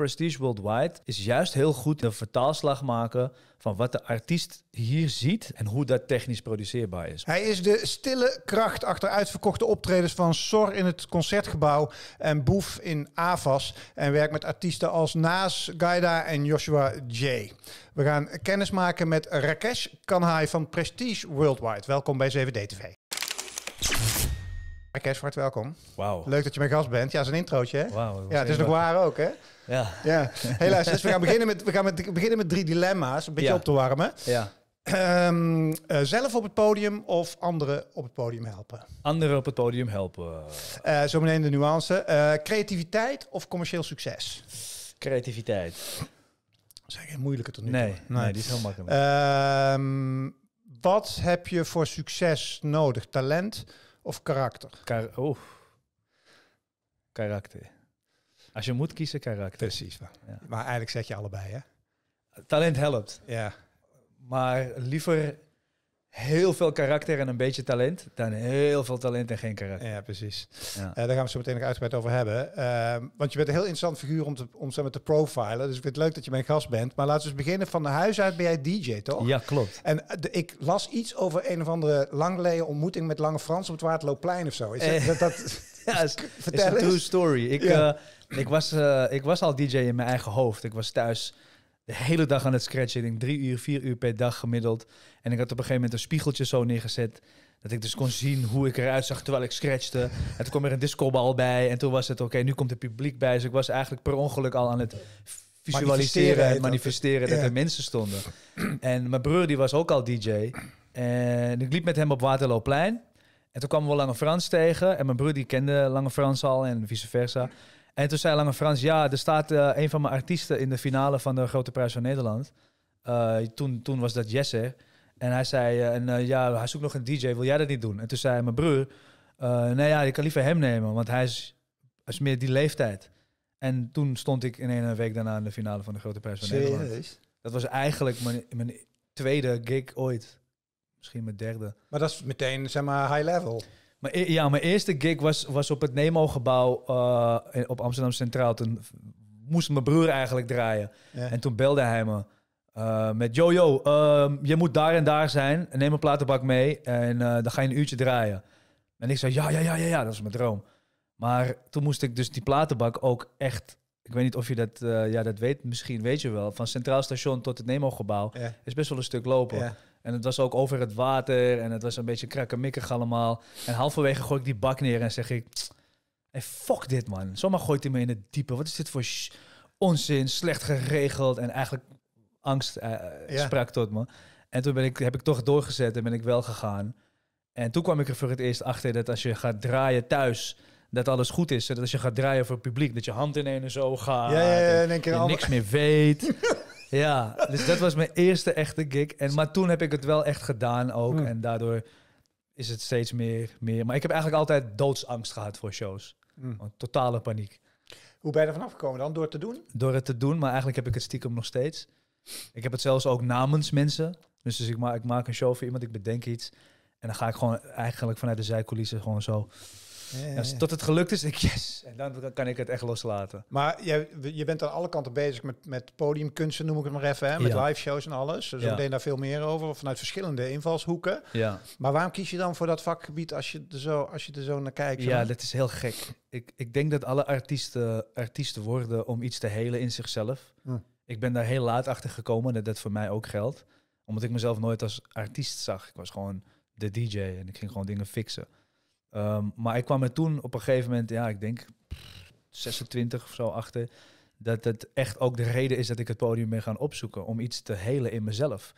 Prestige Worldwide is juist heel goed de vertaalslag maken van wat de artiest hier ziet en hoe dat technisch produceerbaar is. Hij is de stille kracht achter uitverkochte optredens van Sor in het Concertgebouw en Boef in Avas en werkt met artiesten als Naas, Gaida en Joshua J. We gaan kennis maken met Rakesh Kanhai van Prestige Worldwide. Welkom bij 7D TV. Rakesh, hart welkom. Leuk dat je mijn gast bent. Ja, zijn introotje hè? Wow, ja, het is nog waar ook hè? Ja. ja. Helaas. Dus we gaan beginnen met, we gaan met, beginnen met drie dilemma's. Een beetje op te warmen. Ja. Ehm, eh, zelf op het podium of anderen op het podium helpen? Anderen op het podium helpen. Uh, Zometeen de nuance. Eh, creativiteit of commercieel succes? Creativiteit. Dat is geen moeilijker tot nu nee, toe. Nee. die is heel makkelijk. Ehm, wat heb je voor succes nodig? Talent of karakter? oh. Karakter. Als je moet kiezen, karakter. Precies. Maar, ja. maar eigenlijk zet je allebei, hè? Talent helpt. Ja. Maar liever heel veel karakter en een beetje talent dan heel veel talent en geen karakter. Ja, precies. Ja. Eh, daar gaan we zo meteen nog uitgebreid over hebben. Ehm, want je bent een heel interessant figuur om, te, om samen te profilen. Dus ik vind het leuk dat je mijn gast bent. Maar laten we eens beginnen. Van de huis uit ben jij DJ, toch? Ja, klopt. En eh, ik las iets over een of andere langleien ontmoeting met Lange Frans op het Waterloopplein of zo. Is eh, dat... dat ja, is, vertel is een true story. Ik, ik, was, eh, ik was al DJ in mijn eigen hoofd. Ik was thuis de hele dag aan het scratchen. Ik drie uur, vier uur per dag gemiddeld. En ik had op een gegeven moment een spiegeltje zo neergezet. Dat ik dus kon zien hoe ik eruit zag terwijl ik scratchte. En toen kwam er een discobal bij. En toen was het oké, nu komt het publiek bij. Dus ik was eigenlijk per ongeluk al aan het visualiseren en manifesteren dat, er mensen stonden. En mijn broer die was ook al DJ. En ik liep met hem op Waterlooplein. En toen kwamen we Lange Frans tegen. En mijn broer die kende Lange Frans al en vice versa. En toen zei Lange Frans, ja, er staat eh, een van mijn artiesten in de finale van de Grote Prijs van Nederland. Eh, toen, toen was dat Jesse. En hij zei, eh, en, ja, hij zoekt nog een DJ, wil jij dat niet doen? En toen zei mijn broer, nee ja, ik kan liever hem nemen, want hij is, meer die leeftijd. En toen stond ik in een week daarna in de finale van de Grote Prijs van Nederland. Dat was eigenlijk mijn, mijn tweede gig ooit. Misschien mijn derde. Maar dat is meteen, zeg maar, high level. Maar, e- ja, mijn eerste gig was, was op het Nemo-gebouw eh, op Amsterdam Centraal. Toen moest mijn broer eigenlijk draaien. En toen belde hij me eh, met... Yo, yo, ehm, je moet daar en daar zijn. Neem een platenbak mee en eh, dan ga je een uurtje draaien. En ik zei, ja, ja, ja, ja, ja, dat is mijn droom. Maar toen moest ik dus die platenbak ook echt... Ik weet niet of je dat, ja, dat weet, misschien weet je wel. Van Centraal Station tot het Nemo-gebouw is best wel een stuk lopen. En het was ook over het water en het was een beetje krakkemikkig allemaal. En halverwege gooi ik die bak neer en zeg ik... Hey, fuck dit, man. Zomaar gooit hij me in het diepe. Wat is dit voor onzin, slecht geregeld en eigenlijk angst eh, eh, sprak tot me. En toen ben ik, heb ik toch doorgezet en ben ik wel gegaan. En toen kwam ik er voor het eerst achter dat als je gaat draaien thuis, dat alles goed is. Dat als je gaat draaien voor het publiek, dat je hand in en zo gaat. en niks meer weet. Ja, dus dat was mijn eerste echte gig. En, maar toen heb ik het wel echt gedaan ook. En daardoor is het steeds meer, meer. Maar ik heb eigenlijk altijd doodsangst gehad voor shows. Hmm. Totale paniek. Hoe ben je er vanaf gekomen dan? Door het te doen? Door het te doen, maar eigenlijk heb ik het stiekem nog steeds. Ik heb het zelfs ook namens mensen. Dus, dus ik, ma ik maak een show voor iemand, ik bedenk iets. En dan ga ik gewoon eigenlijk vanuit de zijkulissen gewoon zo ja, Tot het gelukt is, ik yes. En dan kan ik het echt loslaten. Maar je, je bent aan alle kanten bezig met, met podiumkunsten, noem ik het maar even. Hè? Met live shows en alles. Dus we denk daar veel meer over. Vanuit verschillende invalshoeken. Ja. Maar waarom kies je dan voor dat vakgebied als je er zo, als je er zo naar kijkt? Ja, dat is heel gek. Ik, ik denk dat alle artiesten artiesten worden om iets te helen in zichzelf. Hm. Ik ben daar heel laat achter gekomen dat dat voor mij ook geldt. Omdat ik mezelf nooit als artiest zag. Ik was gewoon de DJ en ik ging gewoon dingen fixen. Ehm, maar ik kwam er toen op een gegeven moment, ja, ik denk 26 of zo achter, dat het echt ook de reden is dat ik het podium ben gaan opzoeken om iets te helen in mezelf.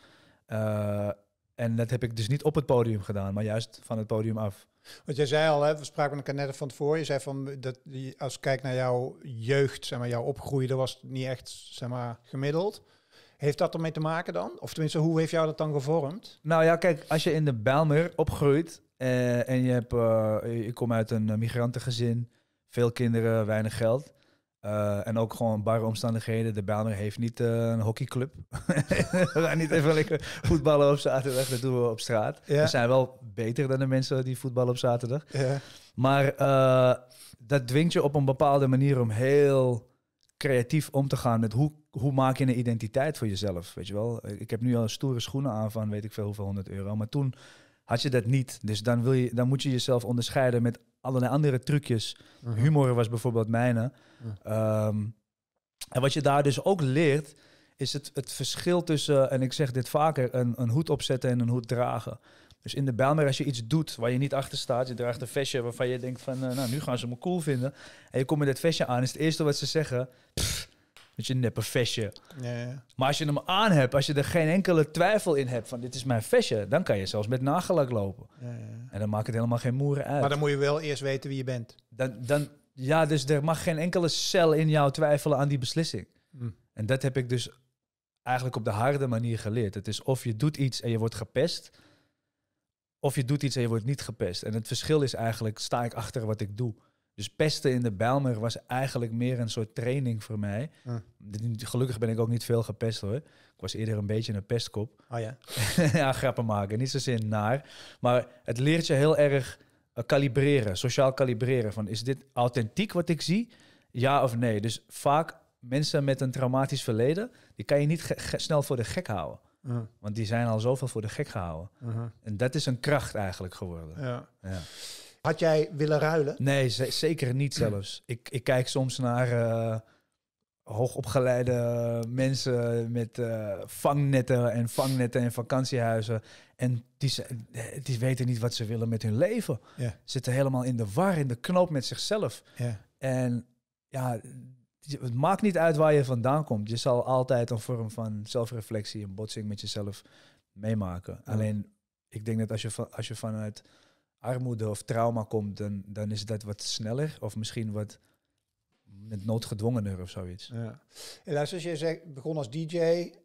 Eh, en dat heb ik dus niet op het podium gedaan, maar juist van het podium af. Want jij zei al, hè, we spraken elkaar net van tevoren. Je zei van dat als ik kijk naar jouw jeugd, zeg maar, jouw opgroeien, dat was niet echt zeg maar, gemiddeld. Heeft dat ermee te maken dan? Of tenminste, hoe heeft jou dat dan gevormd? Nou ja, kijk, als je in de Bijlmer opgroeit, eh, en je hebt, eh, uit een eh, migrantengezin, veel kinderen, weinig geld. en ook gewoon barre omstandigheden. De Bijlmer heeft niet een hockeyclub. we gaan niet even lekker voetballen op zaterdag. Dat doen we op straat. Ja. We zijn wel beter dan de mensen die voetballen op zaterdag. Ja. Maar dat dwingt je op een bepaalde manier om heel creatief om te gaan met hoe, hoe maak je een identiteit voor jezelf. Weet je wel, ik heb nu al stoere schoenen aan van weet ik veel hoeveel 100 euro. Maar toen had je dat niet, dus dan, wil je, dan moet je jezelf onderscheiden met allerlei andere trucjes. Mhm. Humor was bijvoorbeeld mijne. Mhm. Ehm, en wat je daar dus ook leert, is het, het verschil tussen, en ik zeg dit vaker, een, een hoed opzetten en een hoed dragen. Dus in de Bijlmer, als je iets doet waar je niet achter staat, je draagt een vestje waarvan je denkt van, eh, nou, nu gaan ze me cool vinden. En je komt met dat vestje aan, is het eerste wat ze zeggen, met je neppe vestje. Ja, Maar als je hem aan hebt, als je er geen enkele twijfel in hebt van dit is mijn vestje, dan kan je zelfs met nagelak lopen. Ja, en dan maakt het helemaal geen moeren uit. Maar dan moet je wel eerst weten wie je bent. Dan, dan, ja, dus er mag geen enkele cel in jou twijfelen aan die beslissing. Hm. En dat heb ik dus eigenlijk op de harde manier geleerd. Het is of je doet iets en je wordt gepest, of je doet iets en je wordt niet gepest. En het verschil is eigenlijk, sta ik achter wat ik doe? Dus pesten in de Bijlmer was eigenlijk meer een soort training voor mij. Ah. Gelukkig ben ik ook niet veel gepest hoor. Ik was eerder een beetje een pestkop. Oh ja. ja, grappen maken. Niet zozeer naar. Maar het leert je heel erg eh, kalibreren, sociaal kalibreren. Van is dit authentiek wat ik zie? Ja of nee? Dus vaak mensen met een traumatisch verleden, die kan je niet snel voor de gek houden. Ah. Want die zijn al zoveel voor de gek gehouden. En dat is een kracht eigenlijk geworden. Ja. ja. Had jij willen ruilen? Nee, zeker niet zelfs. Ik, ik kijk soms naar uh, hoogopgeleide mensen met eh, vangnetten en vangnetten en vakantiehuizen. En die, die weten niet wat ze willen met hun leven. Ze Zitten helemaal in de war, in de knoop met zichzelf. Ja. En ja, het maakt niet uit waar je vandaan komt. Je zal altijd een vorm van zelfreflectie en botsing met jezelf meemaken. Alleen, ik denk dat als je, als je vanuit armoede of trauma komt, dan, dan is dat wat sneller of misschien wat met noodgedwongener of zoiets. Ja. En luister, als je zegt, begon als DJ,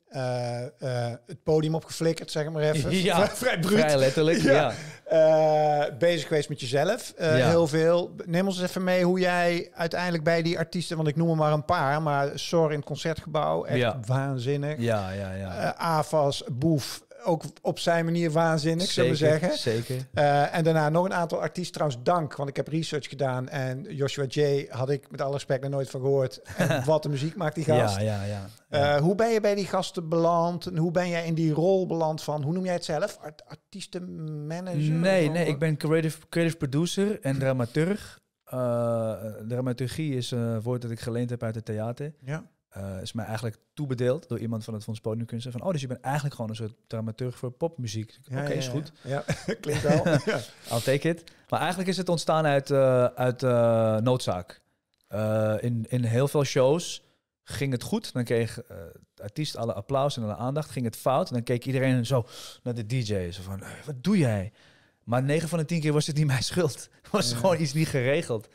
eh, eh, het podium opgeflikkerd, zeg maar even. Ja, vrij bruut. Vrij letterlijk, ja. Eh, bezig geweest met jezelf, heel veel. Neem ons eens even mee hoe jij uiteindelijk bij die artiesten, want ik noem er maar een paar, maar Sor in het Concertgebouw, echt ja. waanzinnig. Ja, ja, ja. Avas, Boef, ook op zijn manier waanzinnig, zullen we zeggen. Zeker. Eh, en daarna nog een aantal artiesten. Trouwens, dank, want ik heb research gedaan. En Joshua J. had ik met alle respect nooit van gehoord. wat de muziek maakt die gast. Ja, ja, eh, ja. hoe ben je bij die gasten beland? En hoe ben jij in die rol beland van, hoe noem jij het zelf? Art artiestenmanager? Nee, nee, ik ben creative, creative producer en dramaturg. Eh, dramaturgie is een woord dat ik geleend heb uit het theater. Ja. Eh, is mij eigenlijk toebedeeld door iemand van het Fonds Podiumkunsten. Van, oh, dus je bent eigenlijk gewoon een soort dramaturg voor popmuziek. Oké, is goed. Ja, ja. klinkt wel. I'll take it. Maar eigenlijk is het ontstaan uit, eh, uit eh, noodzaak. in, in heel veel shows ging het goed. Dan kreeg de artiest alle applaus en alle aandacht. Ging het fout. En dan keek iedereen zo naar de DJ. Zo van, wat doe jij? Maar 9 van de 10 keer was het niet mijn schuld. Was gewoon iets niet geregeld.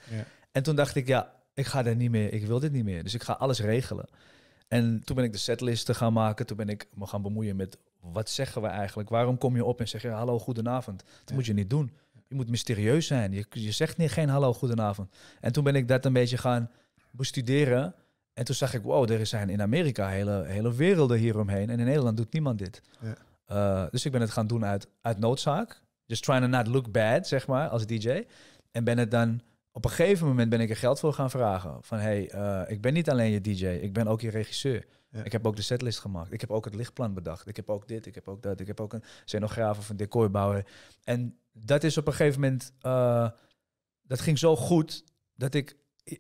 En toen dacht ik, ja, ik ga daar niet meer, ik wil dit niet meer. Dus ik ga alles regelen. En toen ben ik de setlisten gaan maken. Toen ben ik me gaan bemoeien met wat zeggen we eigenlijk? Waarom kom je op en zeg je hallo, goedenavond? Dat moet je niet doen. Je moet mysterieus zijn. Je, je zegt niet geen hallo, goedenavond. En toen ben ik dat een beetje gaan bestuderen. En toen zag ik, wow, er zijn in Amerika hele, hele werelden hieromheen. En in Nederland doet niemand dit. Ja. Eh, dus ik ben het gaan doen uit, uit noodzaak. Just trying to not look bad, zeg maar, als DJ. En ben het dan op een gegeven moment ben ik er geld voor gaan vragen. Van hé, hey, eh, ik ben niet alleen je DJ, ik ben ook je regisseur. Ik heb ook de setlist gemaakt. Ik heb ook het lichtplan bedacht. Ik heb ook dit, ik heb ook dat. Ik heb ook een scenograaf of een decorbouwer. En dat is op een gegeven moment. Eh, dat ging zo goed dat ik eh,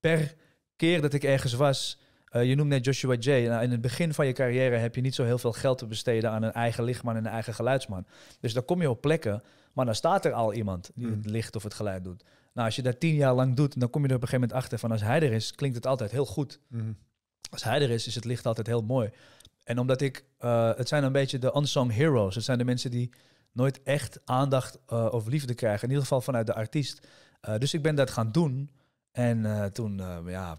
per keer dat ik ergens was. je noemt net Joshua J. Nou, in het begin van je carrière heb je niet zo heel veel geld te besteden aan een eigen lichtman en een eigen geluidsman. Dus dan kom je op plekken, maar dan staat er al iemand die hmm. het licht of het geluid doet. Nou, als je dat tien jaar lang doet, dan kom je er op een gegeven moment achter van als hij er is, klinkt het altijd heel goed. Mhm. Als hij er is, is het licht altijd heel mooi. En omdat ik, eh, het zijn een beetje de unsung heroes. Het zijn de mensen die nooit echt aandacht eh, of liefde krijgen. In ieder geval vanuit de artiest. Eh, dus ik ben dat gaan doen. En toen, ja,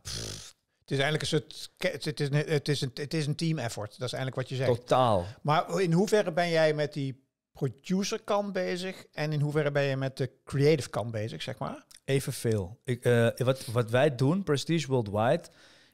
het is eigenlijk een soort. Het is een, het is een, het is een team effort. Dat is eigenlijk wat je zegt. Totaal. Maar in hoeverre ben jij met die producer kant bezig? En in hoeverre ben je met de creative kant bezig, zeg maar? Evenveel. Ik, eh, wat, wat wij doen, Prestige Worldwide,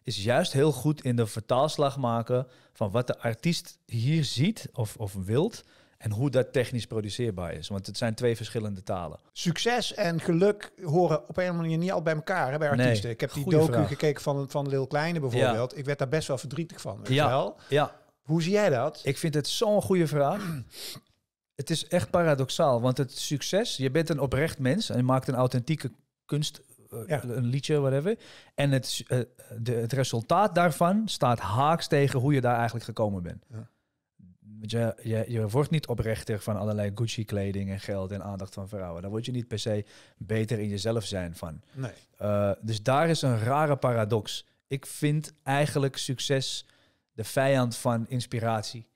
is juist heel goed in de vertaalslag maken van wat de artiest hier ziet of, of wilt. En hoe dat technisch produceerbaar is. Want het zijn twee verschillende talen. Succes en geluk horen op een of andere manier niet al bij elkaar hè, bij artiesten. ik heb die docu gekeken van, van Lil Kleine bijvoorbeeld. Ik werd daar best wel verdrietig van. Weet ja. Wel. ja. Hoe zie jij dat? Ik vind het zo'n goede vraag het is echt paradoxaal, want het succes, je bent een oprecht mens en je maakt een authentieke kunst, eh, een liedje, whatever. En het, eh, de, het resultaat daarvan staat haaks tegen hoe je daar eigenlijk gekomen bent. Ja. Je, je, je, wordt niet oprechter van allerlei Gucci-kleding en geld en aandacht van vrouwen. Dan word je niet per se beter in jezelf zijn van. Nee. Eh, dus daar is een rare paradox. Ik vind eigenlijk succes de vijand van inspiratie.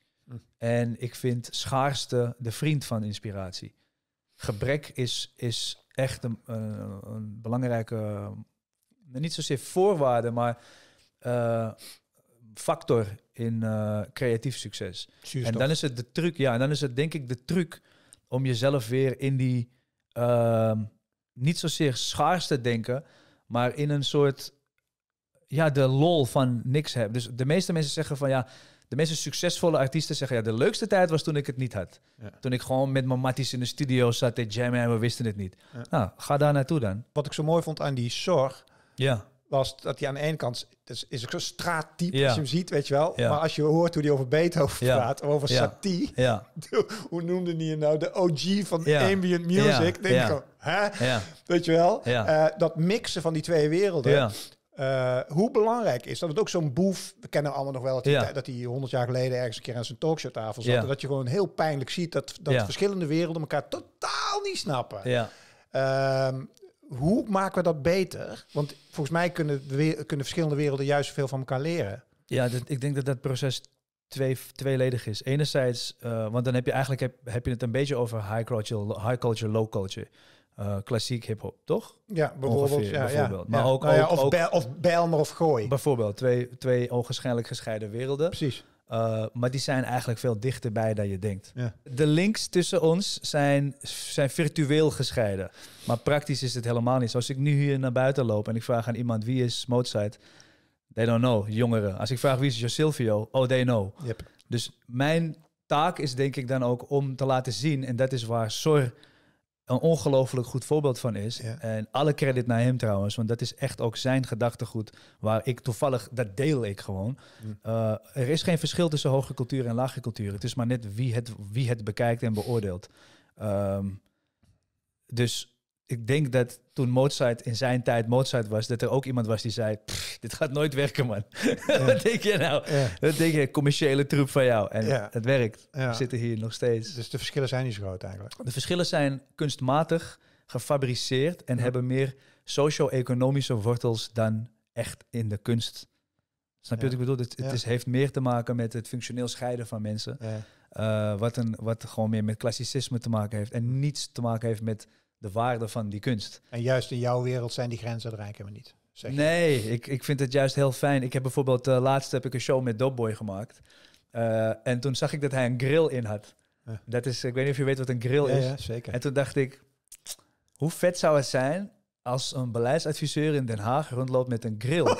En ik vind schaarste de vriend van inspiratie. Gebrek is, is echt een, belangrijke, eh, niet zozeer voorwaarde, maar eh, factor in eh, creatief succes. En dan is het de truc, ja, en dan is het denk ik de truc om jezelf weer in die ehm, niet zozeer schaarste denken, maar in een soort ja, de lol van niks hebben. Dus de meeste mensen zeggen van ja, de meeste succesvolle artiesten zeggen, ja, de leukste tijd was toen ik het niet had. Toen ik gewoon met mijn matties in de studio zat te jammen en we wisten het niet. Nou, ga daar naartoe dan. Wat ik zo mooi vond aan die zorg, ja. was dat hij aan de ene kant, is, is ook zo'n straattype als je hem ziet, weet je wel. Maar als je hoort hoe hij over Beethoven praat, over Satie, hoe noemde hij je nou, de OG van ambient music, denk ik hè? Weet je wel, eh, dat mixen van die twee werelden. Eh, hoe belangrijk is dat? het ook zo'n boef, we kennen allemaal nog wel dat, ja. dat hij honderd jaar geleden ergens een keer aan zijn talkshowtafel zat. dat je gewoon heel pijnlijk ziet dat, dat verschillende werelden elkaar totaal niet snappen. Ehm, hoe maken we dat beter? Want volgens mij kunnen, we, kunnen verschillende werelden juist veel van elkaar leren. Ja, ik denk dat dat proces twee, tweeledig is. Enerzijds, eh, want dan heb je eigenlijk heb, heb je het een beetje over high culture, high culture, low culture. Eh, klassiek hip-hop, toch? Ja, bijvoorbeeld. ja, bijvoorbeeld. Ja, maar nou Ook, of, ook, of Bijlmer of Gooi. Bijvoorbeeld, twee, twee onwaarschijnlijk gescheiden werelden. Precies. Eh, maar die zijn eigenlijk veel dichterbij dan je denkt. Ja. De links tussen ons zijn, zijn virtueel gescheiden. Maar praktisch is het helemaal niet. Zoals ik nu hier naar buiten loop en ik vraag aan iemand wie is Mozart They don't know, jongeren. Als ik vraag wie is Josilvio, oh, they know. Yep. Dus mijn taak is denk ik dan ook om te laten zien, en dat is waar Sor een ongelooflijk goed voorbeeld van is. En alle credit naar hem trouwens, want dat is echt ook zijn gedachtegoed. Waar ik toevallig, dat deel ik gewoon. Hmm. Eh, er is geen verschil tussen hoge cultuur en lage cultuur. Het is maar net wie het, wie het bekijkt en beoordeelt. Ehm, dus ik denk dat toen Mozart in zijn tijd Mozart was, dat er ook iemand was die zei: Dit gaat nooit werken, man. Wat denk je nou? Dat denk je, commerciële troep van jou. En het werkt. We zitten hier nog steeds. Dus de verschillen zijn niet zo groot eigenlijk. De verschillen zijn kunstmatig gefabriceerd en hebben meer socio-economische wortels dan echt in de kunst. Snap je wat ik bedoel? Het, het is, heeft meer te maken met het functioneel scheiden van mensen. Eh, wat, een, wat gewoon meer met klassicisme te maken heeft. En niets te maken heeft met de waarde van die kunst. En juist in jouw wereld zijn die grenzen er eigenlijk helemaal niet. Zeg nee, ik, ik vind het juist heel fijn. Ik heb bijvoorbeeld, uh, laatst heb ik een show met Dopboy gemaakt. Eh, en toen zag ik dat hij een grill in had. Dat is, ik weet niet of je weet wat een grill is. Ja, zeker. En toen dacht ik, hoe vet zou het zijn als een beleidsadviseur in Den Haag rondloopt met een grill?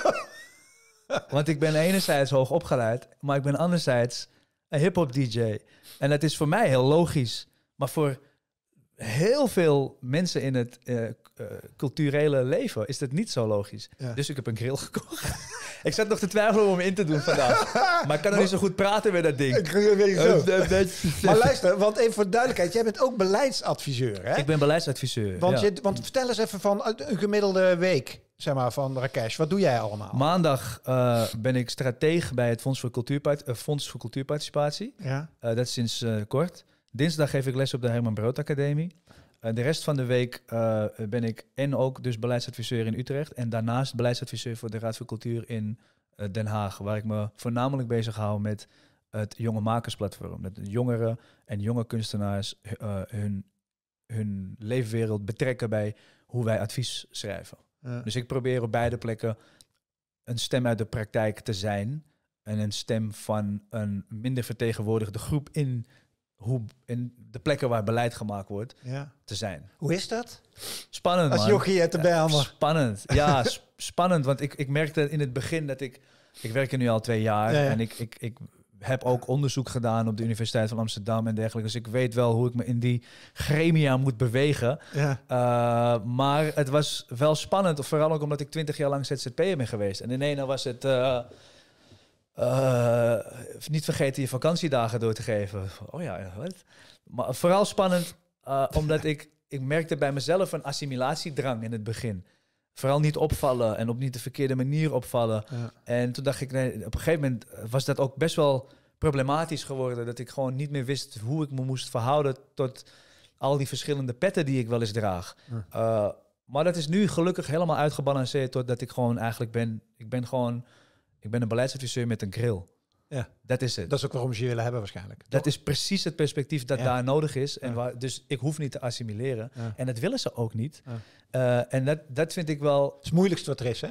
Want ik ben enerzijds hoog opgeleid, maar ik ben anderzijds een hip-hop DJ. En dat is voor mij heel logisch. Maar voor heel veel mensen in het eh, eh, culturele leven is dat niet zo logisch. Dus ik heb een grill gekocht. ik zat nog te twijfelen om hem in te doen vandaag. maar ik kan er niet zo goed praten met dat ding. Ik weet zo. Eh, maar luister, want even voor duidelijkheid. Jij bent ook beleidsadviseur, hè? Ik ben beleidsadviseur, Want, je, want vertel eens even van een gemiddelde week zeg maar, van Rakesh. Wat doe jij allemaal? Maandag ben ik stratege bij het Fonds voor, Fonds voor Cultuurparticipatie. Ja. dat is sinds kort. Dinsdag geef ik les op de Herman Brood Academie. Eh, de rest van de week eh, ben ik en ook dus beleidsadviseur in Utrecht. En daarnaast beleidsadviseur voor de Raad voor Cultuur in eh, Den Haag. Waar ik me voornamelijk bezig hou met het jonge makersplatform. Dat jongeren en jonge kunstenaars hun, hun leefwereld betrekken bij hoe wij advies schrijven. Dus ik probeer op beide plekken een stem uit de praktijk te zijn. En een stem van een minder vertegenwoordigde groep in hoe in de plekken waar beleid gemaakt wordt ja. te zijn. Hoe is dat? Spannend. Als jochie uit de Bijlmer. spannend. Ja, spannend. Want ik, ik merkte in het begin dat ik. Ik werk er nu al twee jaar en ik, ik, ik heb ook onderzoek gedaan op de Universiteit van Amsterdam en dergelijke. Dus ik weet wel hoe ik me in die gremia moet bewegen. Ja. Eh, maar het was wel spannend, vooral ook omdat ik twintig jaar lang ZZP'er ben geweest. En in ene was het... Eh, eh, niet vergeten je vakantiedagen door te geven. Oh ja, wat? Maar vooral spannend, eh, omdat ik, ik merkte bij mezelf een assimilatiedrang in het begin. Vooral niet opvallen en op niet de verkeerde manier opvallen. En toen dacht ik, op een gegeven moment was dat ook best wel problematisch geworden. Dat ik gewoon niet meer wist hoe ik me moest verhouden tot al die verschillende petten die ik wel eens draag. Eh, maar dat is nu gelukkig helemaal uitgebalanceerd totdat ik gewoon eigenlijk ben, ik ben gewoon ik ben een beleidsadviseur met een grill. Ja. Dat is het. Dat is ook waarom ze je willen hebben waarschijnlijk. Dat is precies het perspectief dat daar nodig is. En waar, dus ik hoef niet te assimileren. En dat willen ze ook niet. Eh, en dat, dat vind ik wel... Het is het moeilijkste wat er is, hè?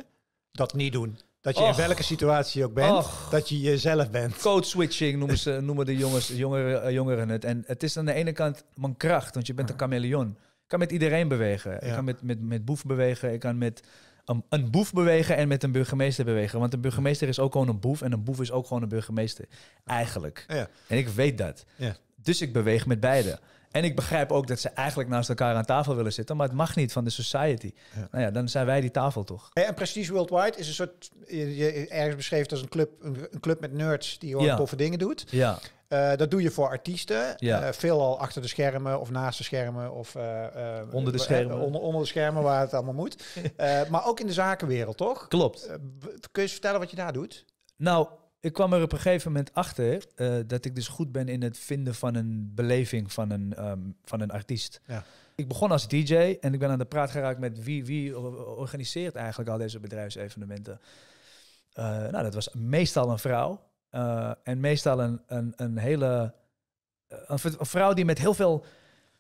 Dat niet doen. Dat je in welke situatie je ook bent, dat je jezelf bent. Code switching noemen, ze, noemen de jongens, jongeren, eh, jongeren het. En het is aan de ene kant mijn kracht, want je bent een chameleon. Ik kan met iedereen bewegen. Ik kan met, met, met boef bewegen. Ik kan met een, een, boef bewegen en met een burgemeester bewegen. Want een burgemeester is ook gewoon een boef en een boef is ook gewoon een burgemeester. Eigenlijk. Ja. En ik weet dat. Ja. Dus ik beweeg met beide. En ik begrijp ook dat ze eigenlijk naast elkaar aan tafel willen zitten, maar het mag niet van de society. Nou ja, dan zijn wij die tafel toch. En Prestige Worldwide is een soort, je, ergens beschreven als een club, een, club met nerds die gewoon ja. toffe dingen doet. Ja. Eh, dat doe je voor artiesten. Eh, veel al achter de schermen of naast de schermen of eh, onder de schermen. Onder, onder, de schermen waar het allemaal moet. maar ook in de zakenwereld, toch? Klopt. kun je eens vertellen wat je daar doet? Nou, ik kwam er op een gegeven moment achter dat ik dus goed ben in het vinden van een beleving van een, ehm, van een artiest. Ja. Ik begon als DJ en ik ben aan de praat geraakt met wie, wie organiseert eigenlijk al deze bedrijfsevenementen. nou, dat was meestal een vrouw. Eh, en meestal een, een, een hele. Eh, een vrouw die met heel veel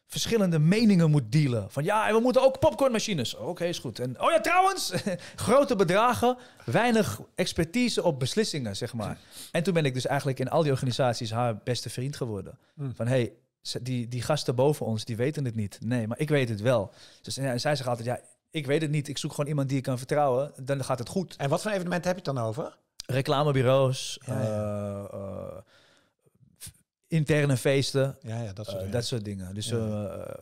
verschillende meningen moet dealen. Van ja, en we moeten ook popcornmachines. Oké, is goed. En oh ja, trouwens, grote bedragen, weinig expertise op beslissingen, zeg maar. En toen ben ik dus eigenlijk in al die organisaties haar beste vriend geworden. Mm. Van hey, die, die gasten boven ons, die weten het niet. Nee, maar ik weet het wel. Dus en, zij zegt altijd, ja, ik weet het niet. Ik zoek gewoon iemand die ik kan vertrouwen. Dan gaat het goed. En wat voor evenement heb je het dan over? Reclamebureaus. Eh, eh, interne feesten. Ja, ja dat, eh, soort dingen. dat soort dingen. Dus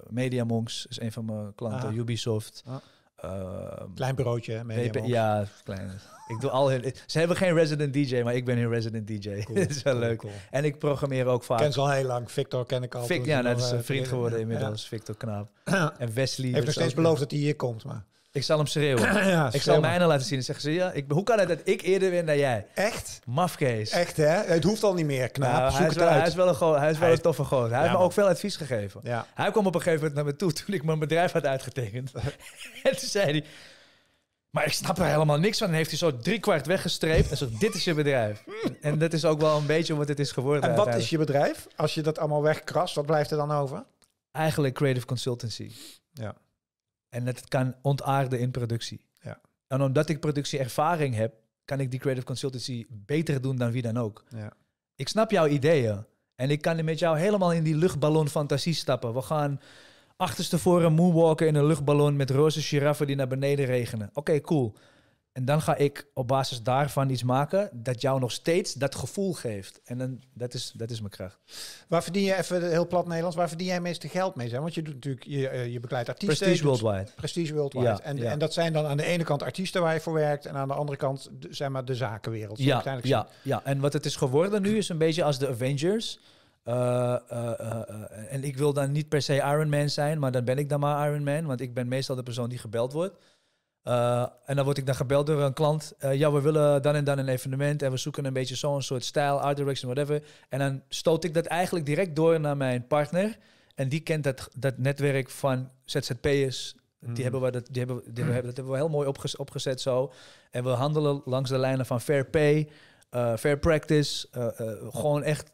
MediaMonks is een van mijn klanten. Ah. Ubisoft. Ah. Ehm, klein bureautje, media. Ja, klein. ik doe al ze hebben geen resident DJ, maar ik ben hun resident DJ. dat is wel leuk. En ik programmeer ook vaak. Ken ze al heel lang. Victor ken ik al. ja, nou, dat is een vriend geworden inmiddels. Victor Knaap. en Wesley. Heeft nog steeds beloofd dat hij hier komt, maar... Ik zal hem schreeuwen. ik zal zal mijne laten zien. En zeggen ja, ik, hoe kan het dat ik eerder win dan jij? Echt? Mafkees. Echt, hè? Het hoeft al niet meer, knaap. Zoek hij, is het wel, uit. hij is wel een, hij is wel een toffe goot. Hij heeft me ook veel advies gegeven. Hij kwam op een gegeven moment naar me toe toen ik mijn bedrijf had uitgetekend. en toen zei hij... Maar ik snap er helemaal niks van. En heeft hij zo driekwart weggestreept. En zegt: dit is je bedrijf. Hmm. En dat is ook wel een beetje wat het is geworden. En wat is je bedrijf? Als je dat allemaal wegkrast, wat blijft er dan over? Eigenlijk creative consultancy. Ja. En het kan ontaarden in productie. Ja. En omdat ik productieervaring heb, kan ik die creative consultancy beter doen dan wie dan ook. Ja. Ik snap jouw ideeën. En ik kan met jou helemaal in die luchtballon fantasie stappen. We gaan achterstevoren moonwalken in een luchtballon met roze giraffen die naar beneden regenen. Oké, cool. En dan ga ik op basis daarvan iets maken dat jou nog steeds dat gevoel geeft. En dan, dat, is, dat is mijn kracht. Waar verdien je even heel plat Nederlands, waar verdien jij meeste geld mee? Zijn? Want je doet natuurlijk, je, eh, je begeleidt artiesten. Prestige Worldwide. Prestige Worldwide. en, en dat zijn dan aan de ene kant artiesten waar je voor werkt. En aan de andere kant zeg maar de zakenwereld. Ja, ja, ja, en wat het is geworden nu is een beetje als de Avengers. Eh, eh, en ik wil dan niet per se Iron Man zijn, maar dan ben ik dan maar Iron Man. Want ik ben meestal de persoon die gebeld wordt. Eh, en dan word ik dan gebeld door een klant. Eh, ja, we willen dan en dan een evenement en we zoeken een beetje zo'n soort stijl, art direction, whatever. En dan stoot ik dat eigenlijk direct door naar mijn partner. En die kent dat, dat netwerk van ZZP'ers. Die, hmm. hebben we dat, die, hebben, die hebben, dat hebben we heel mooi opgezet zo. En we handelen langs de lijnen van fair pay, eh, fair practice. gewoon echt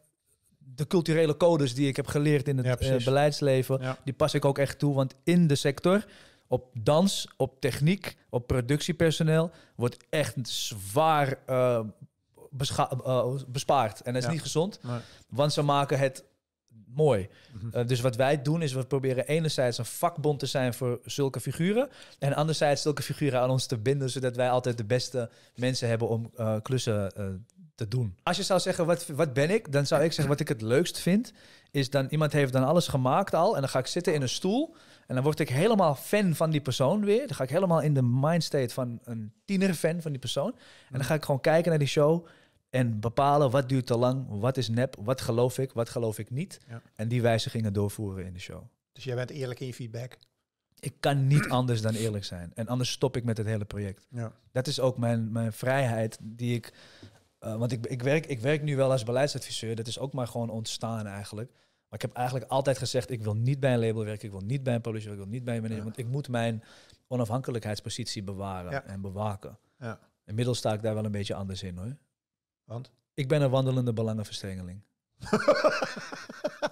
de culturele codes die ik heb geleerd in het beleidsleven. Die pas ik ook echt toe. Want in de sector op dans, op techniek, op productiepersoneel wordt echt zwaar eh, eh, bespaard. En dat is niet gezond, want ze maken het mooi. Mhm. Eh, dus wat wij doen is we proberen enerzijds een vakbond te zijn voor zulke figuren en anderzijds zulke figuren aan ons te binden, zodat wij altijd de beste mensen hebben om klussen te doen. Als je zou zeggen, wat, wat ben ik? Dan zou ik zeggen, wat ik het leukst vind, is dan iemand heeft dan alles gemaakt al en dan ga ik zitten in een stoel en dan word ik helemaal fan van die persoon weer. Dan ga ik helemaal in de mindstate van een tiener fan van die persoon. En dan mm. ga ik gewoon kijken naar die show en bepalen wat duurt te lang, wat is nep, wat geloof ik, wat geloof ik niet. En die wijzigingen doorvoeren in de show. Dus jij bent eerlijk in je feedback? Ik kan niet anders dan eerlijk zijn. En anders stop ik met het hele project. Ja. Dat is ook mijn, mijn vrijheid die ik... Eh, want ik, ik, werk, ik werk nu wel als beleidsadviseur. Dat is ook maar gewoon ontstaan eigenlijk. Maar ik heb eigenlijk altijd gezegd, ik wil niet bij een label werken, ik wil niet bij een publisher, ik wil niet bij een want Ik moet mijn onafhankelijkheidspositie bewaren en bewaken. Ja. Inmiddels sta ik daar wel een beetje anders in hoor. Want? Ik ben een wandelende belangenverstrengeling.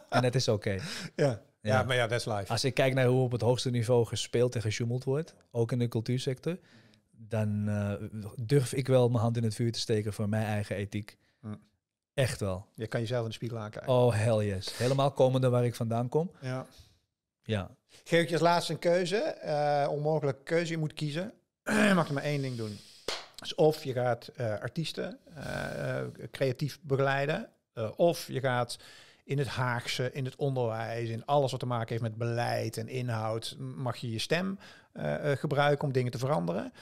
en het is oké. Ja. Ja. maar ja, dat is live. Als ik kijk naar hoe op het hoogste niveau gespeeld en gesjoemeld wordt, ook in de cultuursector, dan eh, durf ik wel mijn hand in het vuur te steken voor mijn eigen ethiek. Echt wel. Je kan jezelf in de spiegel aankijken. Oh, hell yes. Helemaal komende waar ik vandaan kom. Ja. ja. Geef je als laatste een keuze. Uh, onmogelijke keuze. Je moet kiezen. je mag er maar één ding doen. Dus of je gaat eh, artiesten eh, creatief begeleiden. of je gaat in het Haagse, in het onderwijs, in alles wat te maken heeft met beleid en inhoud, mag je je stem gebruiken om dingen te veranderen.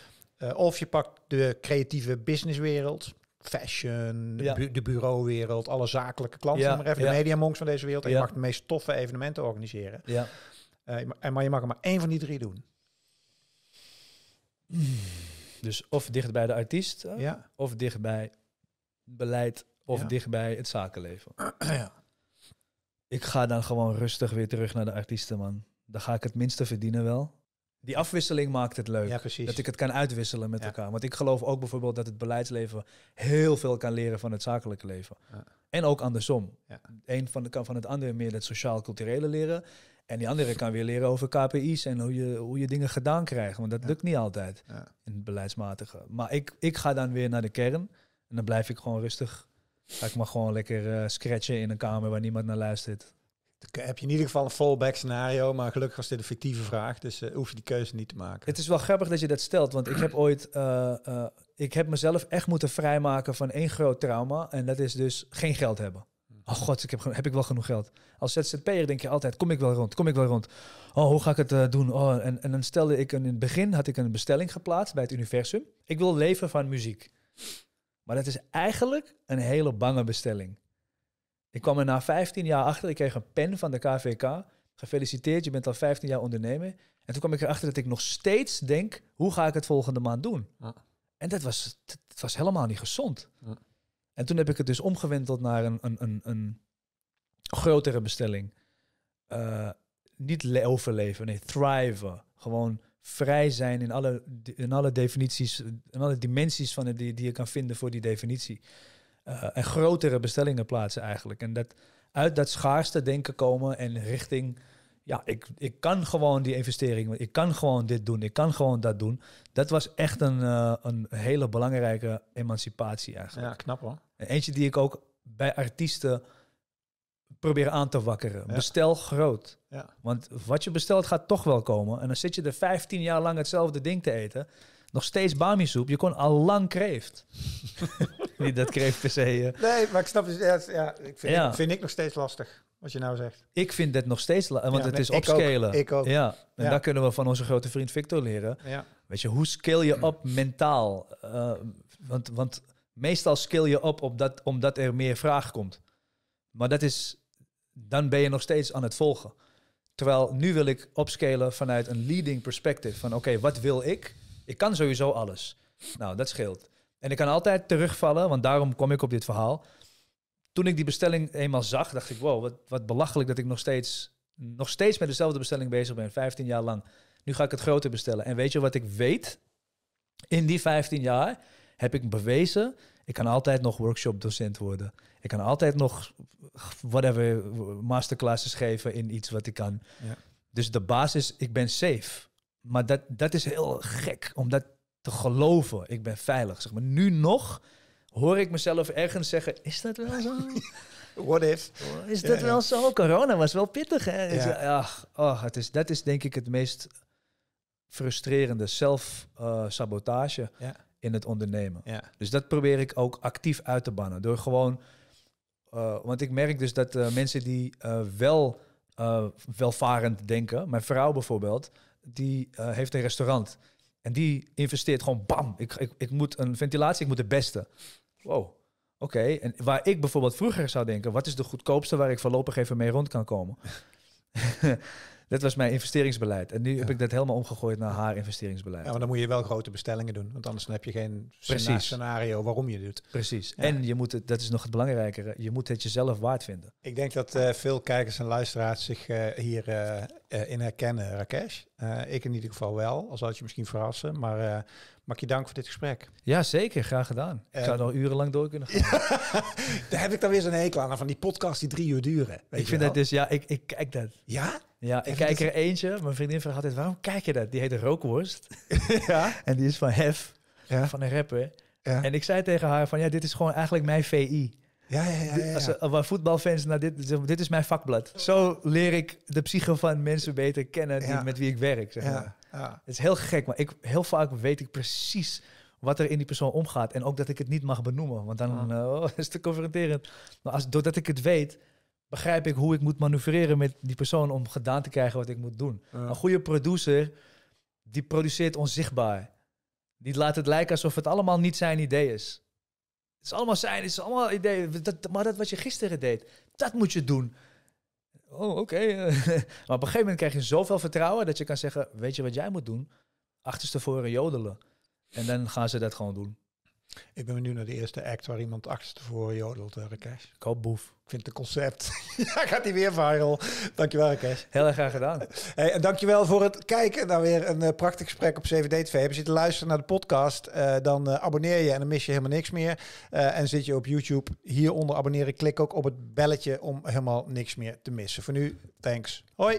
of je pakt de creatieve businesswereld fashion, de bureauwereld, alle zakelijke klanten, ja. maar even de media monks van deze wereld. En je mag de meest toffe evenementen organiseren. Ja. Eh, maar je mag er maar één van die drie doen. Dus of dicht bij de artiest, eh, of dicht bij beleid, of dicht bij het zakenleven. Ik ga dan gewoon rustig weer terug naar de artiesten, man. Dan ga ik het minste verdienen wel die afwisseling maakt het leuk. Dat ik het kan uitwisselen met elkaar. Want ik geloof ook bijvoorbeeld dat het beleidsleven heel veel kan leren van het zakelijke leven. Ja. En ook andersom. Ja. Eén van de, kan van het andere meer het sociaal-culturele leren. En die andere kan weer leren over KPI's en hoe je, hoe je dingen gedaan krijgt. Want dat lukt niet altijd in het beleidsmatige. Maar ik, ik ga dan weer naar de kern. En dan blijf ik gewoon rustig. Ga ik maar gewoon lekker eh, scratchen in een kamer waar niemand naar luistert heb je in ieder geval een fallback scenario, maar gelukkig was dit een fictieve vraag, dus eh, hoef je die keuze niet te maken. Het is wel grappig dat je dat stelt, want ik heb ooit, eh, eh, ik heb mezelf echt moeten vrijmaken van één groot trauma en dat is dus geen geld hebben. Mhm. Oh god, ik heb, heb ik wel genoeg geld. Als ZZP'er denk je altijd, kom ik wel rond, kom ik wel rond. Oh, hoe ga ik het doen? Oh, en, en dan stelde ik een, in het begin, had ik een bestelling geplaatst bij het universum. Ik wil leven van muziek. Maar dat is eigenlijk een hele bange bestelling. Ik kwam er na 15 jaar achter. Ik kreeg een pen van de KVK. Gefeliciteerd, je bent al 15 jaar ondernemer. En toen kwam ik erachter dat ik nog steeds denk: hoe ga ik het volgende maand doen? En dat was, dat was helemaal niet gezond. En toen heb ik het dus omgewenteld naar een, een, een, een grotere bestelling. Eh, niet overleven, nee, thriven. Gewoon vrij zijn in alle, in alle definities, in alle dimensies van het, die je kan vinden voor die definitie. Eh, en grotere bestellingen plaatsen eigenlijk. En dat uit dat schaarste denken komen en richting, ja, ik, ik kan gewoon die investering, ik kan gewoon dit doen, ik kan gewoon dat doen. Dat was echt een, eh, een hele belangrijke emancipatie eigenlijk. Ja, knap hoor. Eentje die ik ook bij artiesten probeer aan te wakkeren. Bestel groot. Ja. Want wat je bestelt gaat toch wel komen. En dan zit je er 15 jaar lang hetzelfde ding te eten nog steeds bami soep. Je kon al lang kreeft. Niet dat kreeft per se. Eh. Nee, maar ik snap het. Dus, ja, ja, ik vind, Ik, vind ik nog steeds lastig. Wat je nou zegt. Ik vind dat nog steeds lastig. Want het is opscalen. ik ook. Ja, en ja. daar kunnen we van onze grote vriend Victor leren. Weet je, hoe scale je op mentaal? Eh, want, want meestal scale je op omdat, omdat er meer vraag komt. Maar dat is, dan ben je nog steeds aan het volgen. Terwijl nu wil ik opscalen vanuit een leading perspective. Van oké, wat wil ik? Ik kan sowieso alles. Nou, dat scheelt. En ik kan altijd terugvallen, want daarom kom ik op dit verhaal. Toen ik die bestelling eenmaal zag, dacht ik, wow, wat, wat belachelijk dat ik nog steeds, nog steeds met dezelfde bestelling bezig ben, 15 jaar lang. Nu ga ik het groter bestellen. En weet je wat ik weet? In die 15 jaar heb ik bewezen, ik kan altijd nog workshop docent worden. Ik kan altijd nog whatever masterclasses geven in iets wat ik kan. Ja. Dus de basis, ik ben safe maar dat, dat is heel gek, om dat te geloven. Ik ben veilig. Zeg maar, nu nog hoor ik mezelf ergens zeggen, is dat wel zo? What if? Oh, is dat wel zo? Corona was wel pittig, hè? Ja. Ach, oh, het is, dat is denk ik het meest frustrerende zelfsabotage uh, in het ondernemen. Dus dat probeer ik ook actief uit te bannen. Door gewoon... Eh, want ik merk dus dat eh, mensen die eh, wel welvarend denken... Mijn vrouw bijvoorbeeld die eh, heeft een restaurant. En die investeert gewoon bam. Ik, ik, ik moet een ventilatie, ik moet de beste. Wow. Oké, en waar ik bijvoorbeeld vroeger zou denken, wat is de goedkoopste waar ik voorlopig even mee rond kan komen? Dat was mijn investeringsbeleid. En nu heb ik dat helemaal omgegooid naar haar investeringsbeleid. Ja, maar dan moet je wel grote bestellingen doen. Want anders heb je geen Precies. scenario waarom je doet. Precies. En je moet het, dat is nog het belangrijkere, je moet het jezelf waard vinden. Ik denk dat eh, veel kijkers en luisteraars zich uh, hier eh, in herkennen, Rakesh. ik in ieder geval wel, al zal het je misschien verrassen. Maar Mag je dank voor dit gesprek. Ja, zeker. Graag gedaan. Ik eh, zou uh, nog urenlang door kunnen gaan. daar heb ik dan weer zo'n hekel aan, van die podcast die drie uur duren. ik vind dat dus, ja, ik, ik kijk dat. Ja? Ja, ik kijk er eentje. Mijn vriendin vraagt altijd, waarom kijk je dat? Die heet Rookworst. ja. en die is van Hef, ja. van een rapper. Ja. En ik zei tegen haar van, ja, dit is gewoon eigenlijk mijn VI. Ja, ja, ja. ja, ja. Als, eh, voetbalfans, naar dit, dit is mijn vakblad. Zo leer ik de psycho van mensen beter kennen die, met wie ik werk. Zeg maar. Het is heel gek, maar ik, heel vaak weet ik precies wat er in die persoon omgaat. En ook dat ik het niet mag benoemen, want dan ja. Eh, oh, is te confronterend. Maar als, doordat ik het weet, begrijp ik hoe ik moet manoeuvreren met die persoon om gedaan te krijgen wat ik moet doen. Een goede producer, die produceert onzichtbaar. Die laat het lijken alsof het allemaal niet zijn idee is. Het is allemaal zijn, het is allemaal idee. maar dat wat je gisteren deed, dat moet je doen oh, oké. Eh. maar op een gegeven moment krijg je zoveel vertrouwen dat je kan zeggen, weet je wat jij moet doen? Achterstevoren jodelen. En dan gaan ze dat gewoon doen. Ik ben nu naar de eerste act waar iemand achterstevoren jodelt, eh, Rakesh. Ik hoop boef. Vindt vind het concept. ja, gaat die weer viral. Dankjewel, Kees. Heel erg graag gedaan. Hey, en dankjewel voor het kijken naar nou, weer een eh, prachtig gesprek op 7 tv Heb je zitten luisteren naar de podcast, eh, dan eh, abonneer je en dan mis je helemaal niks meer. en zit je op YouTube, hieronder abonneren. Klik ook op het belletje om helemaal niks meer te missen. Voor nu, thanks. Hoi.